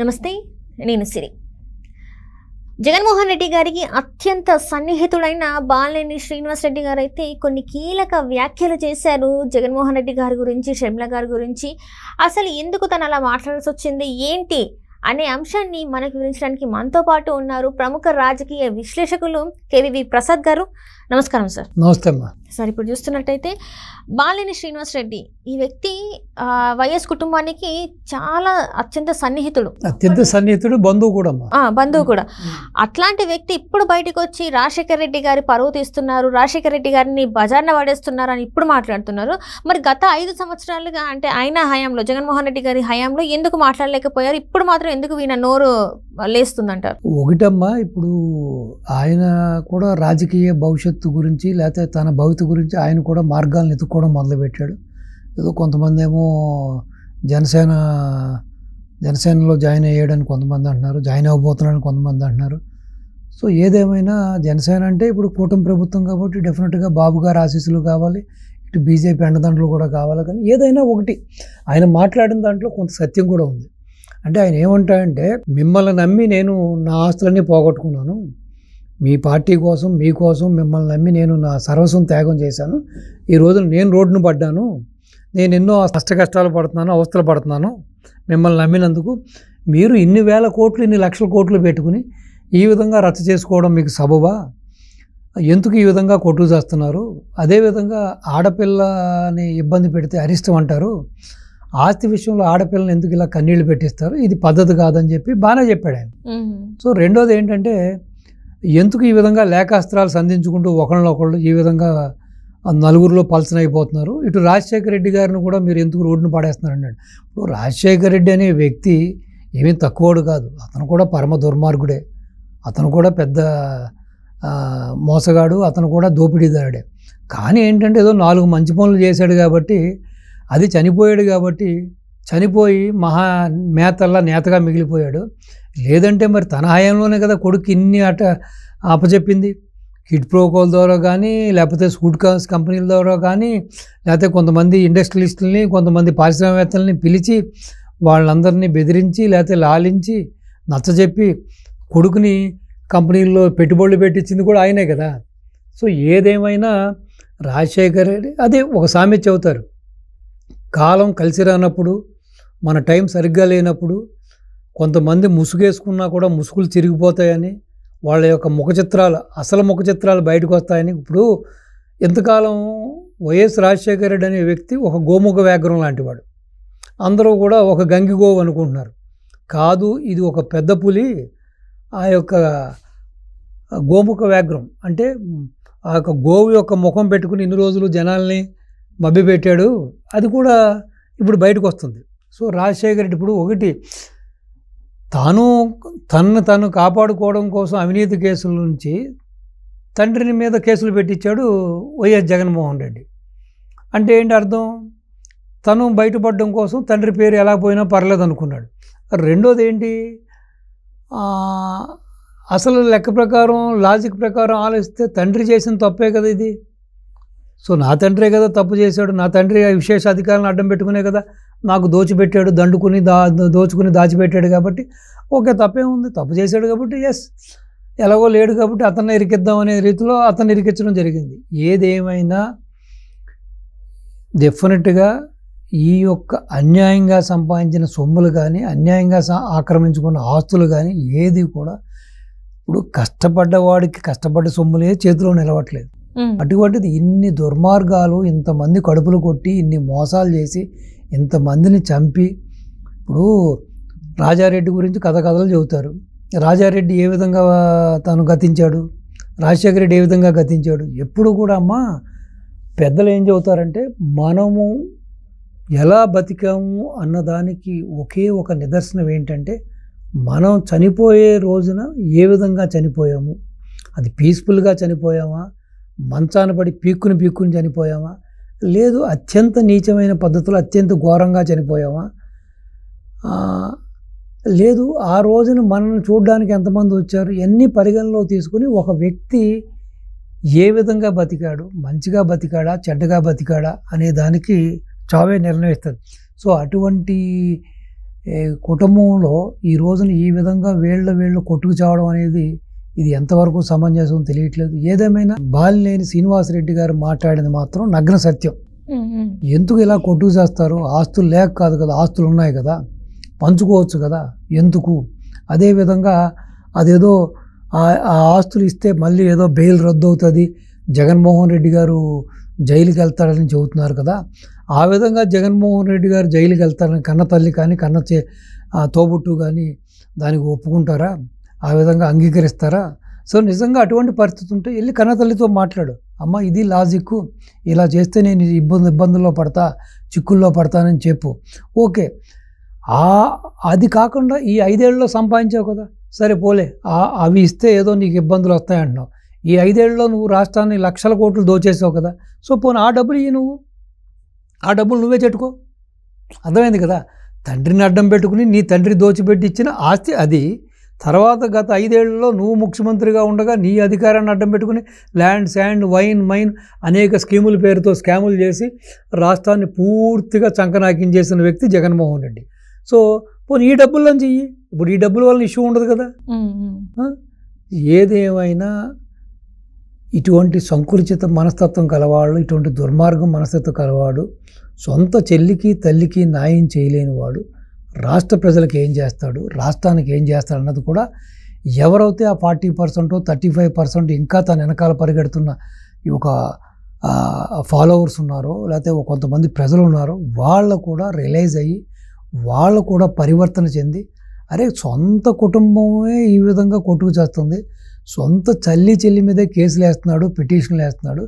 నమస్తే నేను సిరి జగన్మోహన్ రెడ్డి గారికి అత్యంత సన్నిహితుడైన బాలినేని శ్రీనివాస్ రెడ్డి గారు అయితే కొన్ని కీలక వ్యాఖ్యలు చేశారు జగన్మోహన్ రెడ్డి గారి గురించి షర్మిల గారి గురించి అసలు ఎందుకు తను అలా మాట్లాడాల్సి వచ్చింది ఏంటి అనే అంశాన్ని మనకు వివరించడానికి మనతో పాటు ఉన్నారు ప్రముఖ రాజకీయ విశ్లేషకులు కేవీవి ప్రసాద్ గారు నమస్కారం సార్ అమ్మా సార్ ఇప్పుడు చూస్తున్నట్టయితే బాలిని శ్రీనివాస్ రెడ్డి ఈ వ్యక్తి వైఎస్ కుటుంబానికి చాలా అత్యంత సన్నిహితుడు అత్యంత సన్నిహితుడు బంధువు కూడా బంధువు కూడా అట్లాంటి వ్యక్తి ఇప్పుడు బయటకు వచ్చి రాజశేఖర్ రెడ్డి గారి పరువు తీస్తున్నారు రాజశేఖర్ రెడ్డి గారిని బజార్న పడేస్తున్నారు అని ఇప్పుడు మాట్లాడుతున్నారు మరి గత ఐదు సంవత్సరాలుగా అంటే ఆయన హయాంలో జగన్మోహన్ రెడ్డి గారి హయాంలో ఎందుకు మాట్లాడలేకపోయారు ఇప్పుడు మాత్రం ఎందుకు ఈయన నోరు లేస్తుందంటారు ఒకటమ్మా ఇప్పుడు ఆయన కూడా రాజకీయ భవిష్యత్తు భవిష్యత్తు గురించి లేకపోతే తన భవిష్యత్తు గురించి ఆయన కూడా మార్గాలను ఎత్తుక్కోవడం మొదలుపెట్టాడు ఏదో కొంతమంది ఏమో జనసేన జనసేనలో జాయిన్ అయ్యాడని కొంతమంది అంటున్నారు జాయిన్ అవ్వబోతున్నాడని కొంతమంది అంటున్నారు సో ఏదేమైనా జనసేన అంటే ఇప్పుడు కూటమి ప్రభుత్వం కాబట్టి డెఫినెట్గా బాబు గారు ఆశీస్సులు కావాలి ఇటు బీజేపీ అండదండలు కూడా కావాలి కానీ ఏదైనా ఒకటి ఆయన మాట్లాడిన దాంట్లో కొంత సత్యం కూడా ఉంది అంటే ఆయన ఏమంటాడంటే మిమ్మల్ని నమ్మి నేను నా ఆస్తులన్నీ పోగొట్టుకున్నాను మీ పార్టీ కోసం మీకోసం మిమ్మల్ని నమ్మి నేను నా సర్వస్వం త్యాగం చేశాను ఈ రోజు నేను రోడ్డును పడ్డాను నేను ఎన్నో కష్ట కష్టాలు పడుతున్నాను అవస్థలు పడుతున్నాను మిమ్మల్ని నమ్మినందుకు మీరు ఇన్ని వేల కోట్లు ఇన్ని లక్షల కోట్లు పెట్టుకుని ఈ విధంగా రచ్చ చేసుకోవడం మీకు సబబా ఎందుకు ఈ విధంగా కొట్టు చేస్తున్నారు అదేవిధంగా ఆడపిల్లని ఇబ్బంది పెడితే అరిష్టం అంటారు ఆస్తి విషయంలో ఆడపిల్లని ఎందుకు ఇలా కన్నీళ్లు పెట్టిస్తారు ఇది పద్ధతి కాదని చెప్పి బాగానే చెప్పాడు ఆయన సో రెండోది ఏంటంటే ఎందుకు ఈ విధంగా లేఖాస్త్రాలు సంధించుకుంటూ ఒకళ్ళు ఈ విధంగా నలుగురిలో పల్సన అయిపోతున్నారు ఇటు రాజశేఖర రెడ్డి గారిని కూడా మీరు ఎందుకు రోడ్డును అండి ఇప్పుడు రాజశేఖర రెడ్డి అనే వ్యక్తి ఏమీ తక్కువడు కాదు అతను కూడా పరమ దుర్మార్గుడే అతను కూడా పెద్ద మోసగాడు అతను కూడా దోపిడీదారుడే కానీ ఏంటంటే ఏదో నాలుగు మంచి పనులు చేశాడు కాబట్టి అది చనిపోయాడు కాబట్టి చనిపోయి మహా మేతల్లా నేతగా మిగిలిపోయాడు లేదంటే మరి తన హయాంలోనే కదా కొడుకు ఇన్ని అట ఆపజెప్పింది కిడ్ ప్రోకోల్ ద్వారా కానీ లేకపోతే స్కూట్ కంపెనీల ద్వారా కానీ లేకపోతే కొంతమంది ఇండస్ట్రియలిస్టులని కొంతమంది పారిశ్రామికవేత్తలని పిలిచి వాళ్ళందరినీ బెదిరించి లేకపోతే లాలించి నచ్చజెప్పి కొడుకుని కంపెనీల్లో పెట్టుబడులు పెట్టించింది కూడా ఆయనే కదా సో ఏదేమైనా రాజశేఖర్ రెడ్డి అదే ఒక సామెత చెబుతారు కాలం కలిసి రానప్పుడు మన టైం సరిగ్గా లేనప్పుడు కొంతమంది ముసుగేసుకున్నా కూడా ముసుగులు తిరిగిపోతాయని వాళ్ళ యొక్క ముఖ చిత్రాలు అసలు ముఖ చిత్రాలు బయటకు వస్తాయని ఇప్పుడు ఇంతకాలం వైఎస్ రాజశేఖర రెడ్డి అనే వ్యక్తి ఒక గోముఖ వ్యాఘ్రం లాంటివాడు అందరూ కూడా ఒక గంగిగోవు అనుకుంటున్నారు కాదు ఇది ఒక పెద్ద పులి ఆ యొక్క గోముఖ వ్యాఘ్రం అంటే ఆ యొక్క గోవు యొక్క ముఖం పెట్టుకుని ఇన్ని రోజులు జనాల్ని మభ్యపెట్టాడు అది కూడా ఇప్పుడు బయటకు వస్తుంది సో రాజశేఖర రెడ్డి ఇప్పుడు ఒకటి తాను తనను తను కాపాడుకోవడం కోసం అవినీతి కేసుల నుంచి తండ్రిని మీద కేసులు పెట్టించాడు వైఎస్ జగన్మోహన్ రెడ్డి అంటే ఏంటి అర్థం తను బయటపడడం కోసం తండ్రి పేరు ఎలా పోయినా పర్లేదు అనుకున్నాడు రెండోది ఏంటి అసలు లెక్క ప్రకారం లాజిక్ ప్రకారం ఆలోచిస్తే తండ్రి చేసిన తప్పే కదా ఇది సో నా తండ్రే కదా తప్పు చేశాడు నా తండ్రి విశేష అధికారాలను అడ్డం పెట్టుకునే కదా నాకు దోచిపెట్టాడు దండుకుని దా దోచుకుని దాచిపెట్టాడు కాబట్టి ఓకే తప్పే ఉంది తప్పు చేశాడు కాబట్టి ఎస్ ఎలాగో లేడు కాబట్టి అతన్ని ఇరికిద్దాం అనే రీతిలో అతన్ని ఇరికించడం జరిగింది ఏదేమైనా డెఫినెట్గా ఈ యొక్క అన్యాయంగా సంపాదించిన సొమ్ములు కానీ అన్యాయంగా ఆక్రమించుకున్న ఆస్తులు కానీ ఏది కూడా ఇప్పుడు కష్టపడ్డవాడికి కష్టపడ్డ సొమ్ములే చేతిలో నిలవట్లేదు అటువంటిది ఇన్ని దుర్మార్గాలు ఇంతమంది కడుపులు కొట్టి ఇన్ని మోసాలు చేసి ఇంతమందిని చంపి ఇప్పుడు రాజారెడ్డి గురించి కథ కథలు చెబుతారు రాజారెడ్డి ఏ విధంగా తను గతించాడు రాజశేఖర రెడ్డి ఏ విధంగా గతించాడు ఎప్పుడు కూడా అమ్మ పెద్దలు ఏం చెబుతారంటే మనము ఎలా బతికాము అన్నదానికి ఒకే ఒక నిదర్శనం ఏంటంటే మనం చనిపోయే రోజున ఏ విధంగా చనిపోయాము అది పీస్ఫుల్గా చనిపోయామా మంచాన పడి పీక్కుని పీక్కుని చనిపోయామా లేదు అత్యంత నీచమైన పద్ధతులు అత్యంత ఘోరంగా చనిపోయామా లేదు ఆ రోజున మనల్ని చూడడానికి ఎంతమంది వచ్చారు ఎన్ని పరిగణలో తీసుకుని ఒక వ్యక్తి ఏ విధంగా బతికాడు మంచిగా బతికాడా చెడ్డగా బతికాడా అనే దానికి చావే నిర్ణయిస్తుంది సో అటువంటి కుటుంబంలో ఈ రోజున ఈ విధంగా వేళ్ళ వేళ్ళు కొట్టుకు చావడం అనేది ఇది ఎంతవరకు సమంజసం తెలియట్లేదు ఏదేమైనా బాలినేని శ్రీనివాసరెడ్డి గారు మాట్లాడింది మాత్రం నగ్న సత్యం ఎందుకు ఇలా కొట్టు చేస్తారు ఆస్తులు లేక కాదు కదా ఆస్తులు ఉన్నాయి కదా పంచుకోవచ్చు కదా ఎందుకు అదేవిధంగా అదేదో ఆ ఆస్తులు ఇస్తే మళ్ళీ ఏదో బెయిల్ రద్దు అవుతుంది జగన్మోహన్ రెడ్డి గారు జైలుకి వెళ్తాడని చెబుతున్నారు కదా ఆ విధంగా జగన్మోహన్ రెడ్డి గారు జైలుకి వెళ్తారని కన్న తల్లి కానీ కన్న తోబుట్టు కానీ దానికి ఒప్పుకుంటారా ఆ విధంగా అంగీకరిస్తారా సో నిజంగా అటువంటి పరిస్థితి ఉంటే వెళ్ళి కన్నతల్లితో మాట్లాడు అమ్మ ఇది లాజిక్ ఇలా చేస్తే నేను ఇబ్బంది ఇబ్బందుల్లో పడతా చిక్కుల్లో పడతానని చెప్పు ఓకే అది కాకుండా ఈ ఐదేళ్లలో సంపాదించావు కదా సరే పోలే అవి ఇస్తే ఏదో నీకు ఇబ్బందులు వస్తాయంటున్నావు ఈ ఐదేళ్లలో నువ్వు రాష్ట్రాన్ని లక్షల కోట్లు దోచేసావు కదా సో పోనీ ఆ డబ్బులు ఇవి నువ్వు ఆ డబ్బులు నువ్వే చెట్టుకో అర్థమైంది కదా తండ్రిని అడ్డం పెట్టుకుని నీ తండ్రి దోచిపెట్టి ఇచ్చిన ఆస్తి అది తర్వాత గత ఐదేళ్లలో నువ్వు ముఖ్యమంత్రిగా ఉండగా నీ అధికారాన్ని అడ్డం పెట్టుకుని ల్యాండ్ శాండ్ వైన్ మైన్ అనేక స్కీముల పేరుతో స్కాములు చేసి రాష్ట్రాన్ని పూర్తిగా చేసిన వ్యక్తి జగన్మోహన్ రెడ్డి సో పోనీ ఈ అని చెయ్యి ఇప్పుడు ఈ డబ్బుల వల్ల ఇష్యూ ఉండదు కదా ఏదేమైనా ఇటువంటి సంకుచిత మనస్తత్వం కలవాడు ఇటువంటి దుర్మార్గం మనస్తత్వం కలవాడు సొంత చెల్లికి తల్లికి న్యాయం వాడు రాష్ట్ర ప్రజలకు ఏం చేస్తాడు రాష్ట్రానికి ఏం చేస్తాడు అన్నది కూడా ఎవరైతే ఆ ఫార్టీ పర్సెంటో థర్టీ ఫైవ్ పర్సెంట్ ఇంకా తన వెనకాల పరిగెడుతున్న ఒక ఫాలోవర్స్ ఉన్నారో లేకపోతే కొంతమంది ప్రజలు ఉన్నారో వాళ్ళు కూడా రియలైజ్ అయ్యి వాళ్ళు కూడా పరివర్తన చెంది అరే సొంత కుటుంబమే ఈ విధంగా కొట్టుకు చేస్తుంది సొంత చల్లి చెల్లి మీదే కేసులు వేస్తున్నాడు పిటిషన్లు వేస్తున్నాడు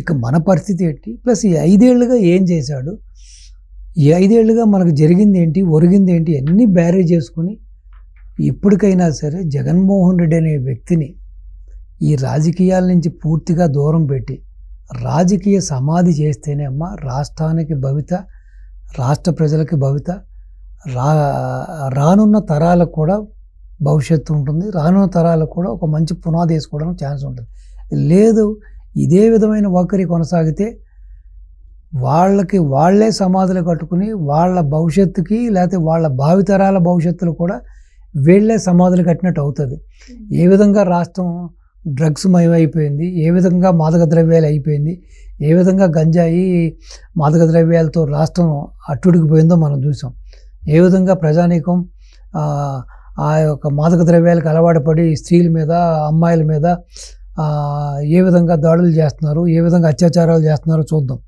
ఇక మన పరిస్థితి ఏంటి ప్లస్ ఈ ఐదేళ్లుగా ఏం చేశాడు ఈ ఐదేళ్లుగా మనకు జరిగింది ఏంటి ఒరిగింది ఏంటి అన్నీ బ్యారేజ్ చేసుకుని ఎప్పటికైనా సరే జగన్మోహన్ రెడ్డి అనే వ్యక్తిని ఈ రాజకీయాల నుంచి పూర్తిగా దూరం పెట్టి రాజకీయ సమాధి చేస్తేనే అమ్మ రాష్ట్రానికి భవిత రాష్ట్ర ప్రజలకి భవిత రా రానున్న తరాలకు కూడా భవిష్యత్తు ఉంటుంది రానున్న తరాలకు కూడా ఒక మంచి పునాది వేసుకోవడానికి ఛాన్స్ ఉంటుంది లేదు ఇదే విధమైన వాకరి కొనసాగితే వాళ్ళకి వాళ్ళే సమాధులు కట్టుకుని వాళ్ళ భవిష్యత్తుకి లేకపోతే వాళ్ళ భావితరాల భవిష్యత్తులు కూడా వీళ్ళే సమాధులు కట్టినట్టు అవుతుంది hmm. ఏ విధంగా రాష్ట్రం డ్రగ్స్ మయమైపోయింది ఏ విధంగా మాదక ద్రవ్యాలు అయిపోయింది ఏ విధంగా గంజాయి మాదక ద్రవ్యాలతో రాష్ట్రం అట్టుడికిపోయిందో మనం చూసాం ఏ విధంగా ప్రజానీకం ఆ యొక్క మాదక ద్రవ్యాలకు పడి స్త్రీల మీద అమ్మాయిల మీద ఏ విధంగా దాడులు చేస్తున్నారు ఏ విధంగా అత్యాచారాలు చేస్తున్నారో చూద్దాం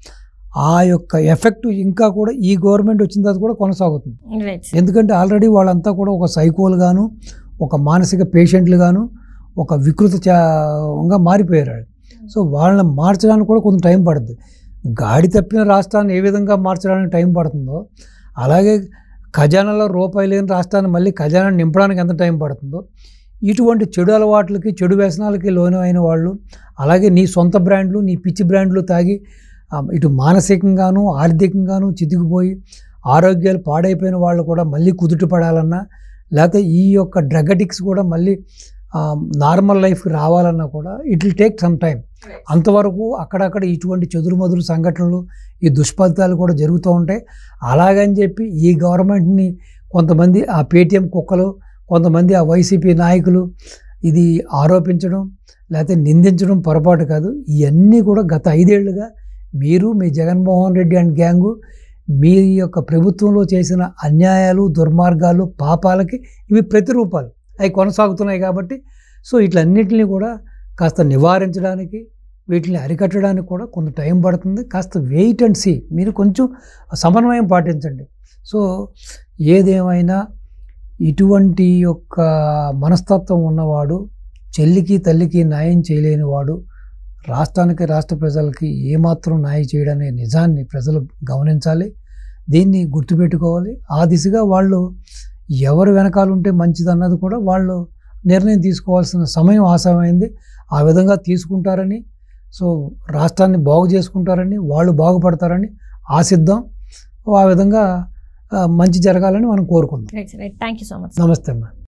ఆ యొక్క ఎఫెక్ట్ ఇంకా కూడా ఈ గవర్నమెంట్ వచ్చిన తర్వాత కూడా కొనసాగుతుంది ఎందుకంటే ఆల్రెడీ వాళ్ళంతా కూడా ఒక సైకోలు గాను ఒక మానసిక పేషెంట్లు గాను ఒక వికృతంగా మారిపోయారు సో వాళ్ళని మార్చడానికి కూడా కొంచెం టైం పడుతుంది గాడి తప్పిన రాష్ట్రాన్ని ఏ విధంగా మార్చడానికి టైం పడుతుందో అలాగే ఖజానాలో రూపాయి లేని రాష్ట్రాన్ని మళ్ళీ ఖజానాన్ని నింపడానికి ఎంత టైం పడుతుందో ఇటువంటి చెడు అలవాట్లకి చెడు వ్యసనాలకి లోను అయిన వాళ్ళు అలాగే నీ సొంత బ్రాండ్లు నీ పిచ్చి బ్రాండ్లు తాగి ఇటు మానసికంగాను ఆర్థికంగాను చితికిపోయి ఆరోగ్యాలు పాడైపోయిన వాళ్ళు కూడా మళ్ళీ కుదుట పడాలన్నా లేకపోతే ఈ యొక్క డ్రగ్ అడిక్ట్స్ కూడా మళ్ళీ నార్మల్ లైఫ్కి రావాలన్నా కూడా it will take some time అంతవరకు అక్కడక్కడ ఇటువంటి చదురుమదురు సంఘటనలు ఈ దుష్ఫలితాలు కూడా జరుగుతూ ఉంటాయి అలాగని చెప్పి ఈ గవర్నమెంట్ని కొంతమంది ఆ పేటీఎం కుక్కలు కొంతమంది ఆ వైసీపీ నాయకులు ఇది ఆరోపించడం లేకపోతే నిందించడం పొరపాటు కాదు ఇవన్నీ కూడా గత ఐదేళ్లుగా మీరు మీ జగన్మోహన్ రెడ్డి అండ్ గ్యాంగు మీ యొక్క ప్రభుత్వంలో చేసిన అన్యాయాలు దుర్మార్గాలు పాపాలకి ఇవి ప్రతిరూపాలు అవి కొనసాగుతున్నాయి కాబట్టి సో వీటన్నిటిని కూడా కాస్త నివారించడానికి వీటిని అరికట్టడానికి కూడా కొంత టైం పడుతుంది కాస్త వెయిట్ అండ్ సీ మీరు కొంచెం సమన్వయం పాటించండి సో ఏదేమైనా ఇటువంటి యొక్క మనస్తత్వం ఉన్నవాడు చెల్లికి తల్లికి న్యాయం చేయలేనివాడు రాష్ట్రానికి రాష్ట్ర ప్రజలకి ఏమాత్రం న్యాయ చేయడనే నిజాన్ని ప్రజలు గమనించాలి దీన్ని గుర్తుపెట్టుకోవాలి ఆ దిశగా వాళ్ళు ఎవరు వెనకాల ఉంటే మంచిదన్నది కూడా వాళ్ళు నిర్ణయం తీసుకోవాల్సిన సమయం ఆసమైంది ఆ విధంగా తీసుకుంటారని సో రాష్ట్రాన్ని బాగు చేసుకుంటారని వాళ్ళు బాగుపడతారని ఆశిద్దాం ఆ విధంగా మంచి జరగాలని మనం కోరుకుందాం థ్యాంక్ యూ సో మచ్ నమస్తే అమ్మా